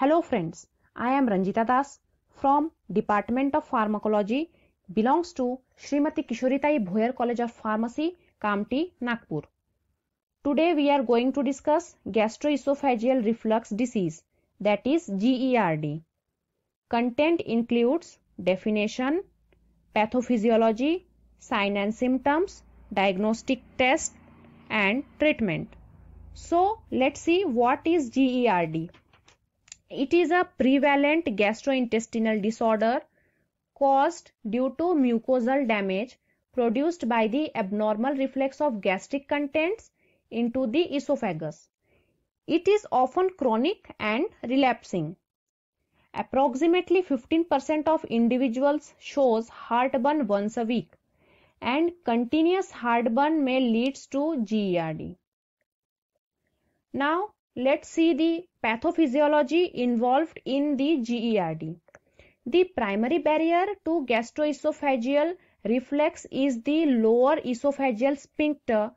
Hello friends, I am Ranjita Das from Department of Pharmacology belongs to Srimati Kishoritai Bhoyer College of Pharmacy, Kamti, Nagpur. Today we are going to discuss gastroesophageal reflux disease that is GERD. Content includes definition, pathophysiology, sign and symptoms, diagnostic test and treatment. So let's see what is GERD. It is a prevalent gastrointestinal disorder caused due to mucosal damage produced by the abnormal reflux of gastric contents into the esophagus. It is often chronic and relapsing. Approximately 15% of individuals shows heartburn once a week and continuous heartburn may leads to GERD. Now Let's see the pathophysiology involved in the GERD. The primary barrier to gastroesophageal reflex is the lower esophageal sphincter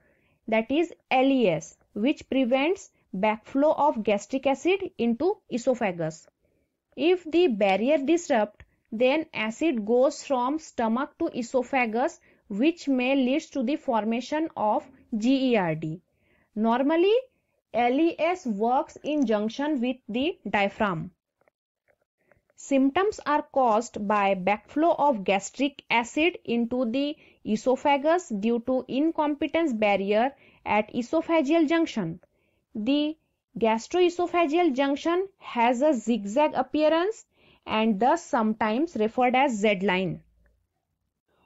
that is LES which prevents backflow of gastric acid into esophagus. If the barrier disrupt, then acid goes from stomach to esophagus which may lead to the formation of GERD. Normally, LES works in junction with the diaphragm. Symptoms are caused by backflow of gastric acid into the esophagus due to incompetence barrier at esophageal junction. The gastroesophageal junction has a zigzag appearance and thus sometimes referred as Z line.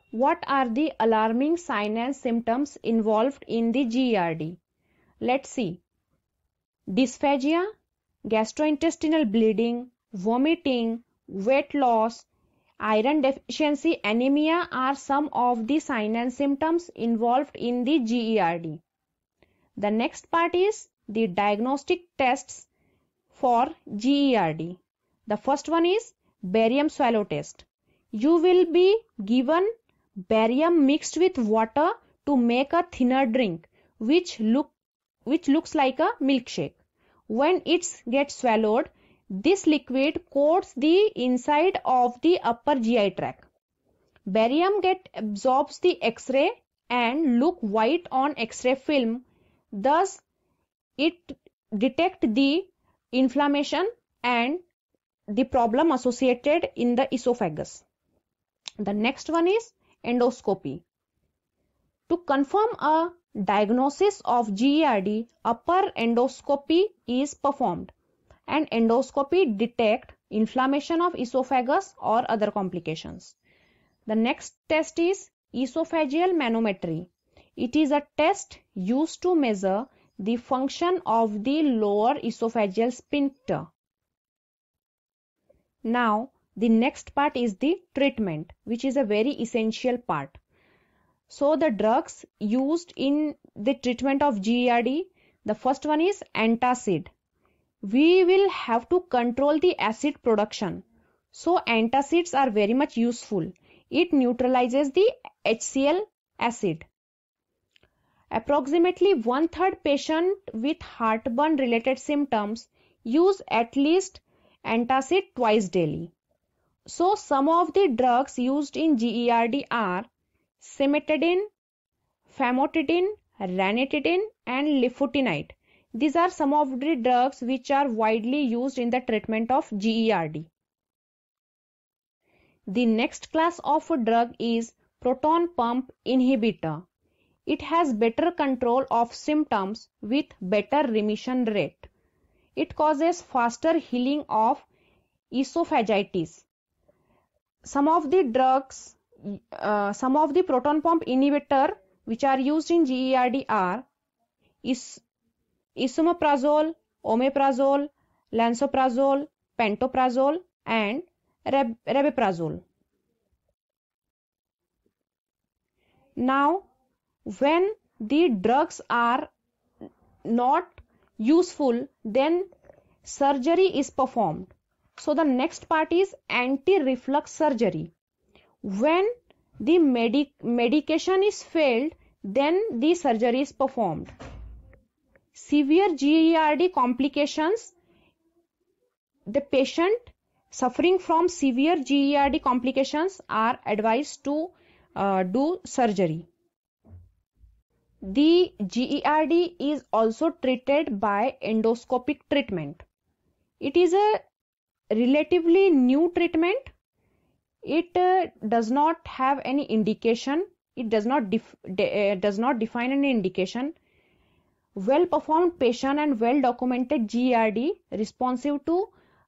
What are the alarming signs and symptoms involved in the GERD? Let's see dysphagia, gastrointestinal bleeding, vomiting, weight loss, iron deficiency anemia are some of the signs and symptoms involved in the GERD. The next part is the diagnostic tests for GERD. The first one is barium swallow test. You will be given barium mixed with water to make a thinner drink which look which looks like a milkshake. When it gets swallowed, this liquid coats the inside of the upper GI tract. Barium get absorbs the X-ray and look white on X-ray film. Thus, it detect the inflammation and the problem associated in the esophagus. The next one is endoscopy. To confirm a diagnosis of GERD, upper endoscopy is performed and endoscopy detect inflammation of esophagus or other complications. The next test is esophageal manometry. It is a test used to measure the function of the lower esophageal sphincter. Now, the next part is the treatment, which is a very essential part. So the drugs used in the treatment of GERD, the first one is antacid. We will have to control the acid production. So antacids are very much useful. It neutralizes the HCl acid. Approximately one third patient with heartburn related symptoms use at least antacid twice daily. So some of the drugs used in GERD are cimetidine, famotidine, ranitidine and Lefotinide. These are some of the drugs which are widely used in the treatment of GERD. The next class of drug is proton pump inhibitor. It has better control of symptoms with better remission rate. It causes faster healing of esophagitis. Some of the drugs uh, some of the proton pump inhibitor which are used in GERD are is isomeprazole, omeprazole, lansoprazole, pentoprazole and rabeprazole. Now, when the drugs are not useful, then surgery is performed. So, the next part is anti-reflux surgery. When the medic medication is failed, then the surgery is performed. Severe GERD complications. The patient suffering from severe GERD complications are advised to uh, do surgery. The GERD is also treated by endoscopic treatment. It is a relatively new treatment it uh, does not have any indication it does not uh, does not define any indication well performed patient and well documented GRD responsive to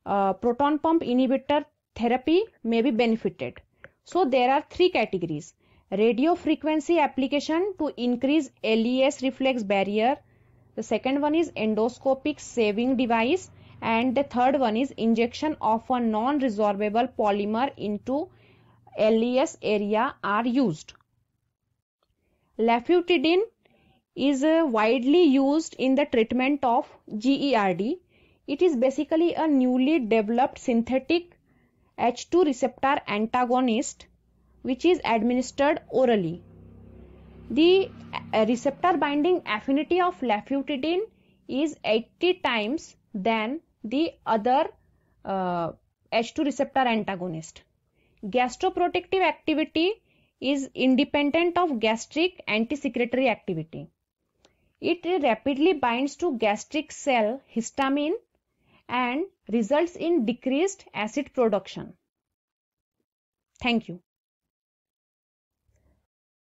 uh, proton pump inhibitor therapy may be benefited so there are three categories radio frequency application to increase LES reflex barrier the second one is endoscopic saving device and the third one is injection of a non-resorbable polymer into LES area are used. Lefutidine is uh, widely used in the treatment of GERD. It is basically a newly developed synthetic H2 receptor antagonist which is administered orally. The uh, receptor binding affinity of lefutidine is 80 times than the other uh, H2 receptor antagonist. Gastroprotective activity is independent of gastric antisecretory activity. It rapidly binds to gastric cell histamine and results in decreased acid production. Thank you.